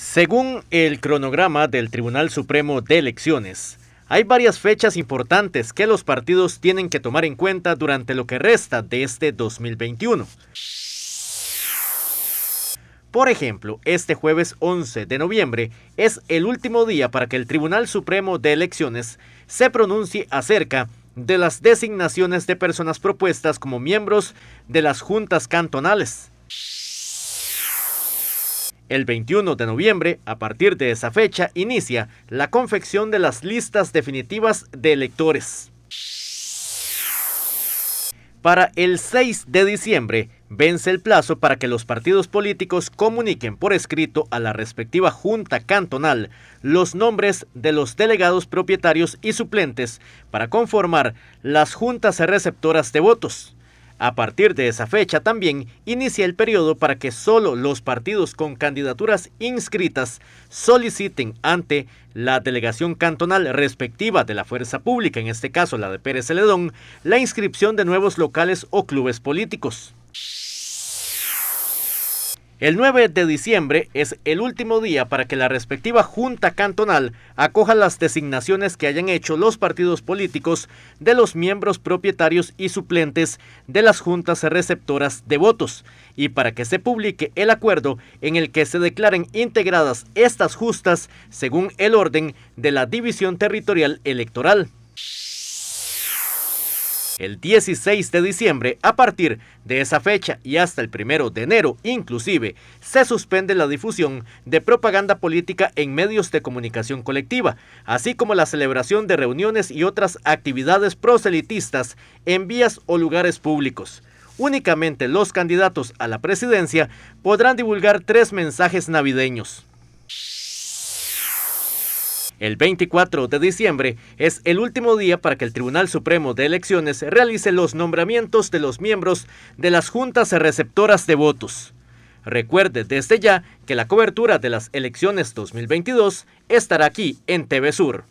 Según el cronograma del Tribunal Supremo de Elecciones, hay varias fechas importantes que los partidos tienen que tomar en cuenta durante lo que resta de este 2021. Por ejemplo, este jueves 11 de noviembre es el último día para que el Tribunal Supremo de Elecciones se pronuncie acerca de las designaciones de personas propuestas como miembros de las juntas cantonales. El 21 de noviembre, a partir de esa fecha, inicia la confección de las listas definitivas de electores. Para el 6 de diciembre, vence el plazo para que los partidos políticos comuniquen por escrito a la respectiva Junta Cantonal los nombres de los delegados propietarios y suplentes para conformar las juntas receptoras de votos. A partir de esa fecha también inicia el periodo para que solo los partidos con candidaturas inscritas soliciten ante la delegación cantonal respectiva de la fuerza pública, en este caso la de Pérez Celedón, la inscripción de nuevos locales o clubes políticos. El 9 de diciembre es el último día para que la respectiva Junta Cantonal acoja las designaciones que hayan hecho los partidos políticos de los miembros propietarios y suplentes de las juntas receptoras de votos y para que se publique el acuerdo en el que se declaren integradas estas justas según el orden de la división territorial electoral el 16 de diciembre, a partir de esa fecha y hasta el 1 de enero inclusive, se suspende la difusión de propaganda política en medios de comunicación colectiva, así como la celebración de reuniones y otras actividades proselitistas en vías o lugares públicos. Únicamente los candidatos a la presidencia podrán divulgar tres mensajes navideños. El 24 de diciembre es el último día para que el Tribunal Supremo de Elecciones realice los nombramientos de los miembros de las juntas receptoras de votos. Recuerde desde ya que la cobertura de las elecciones 2022 estará aquí en TV Sur.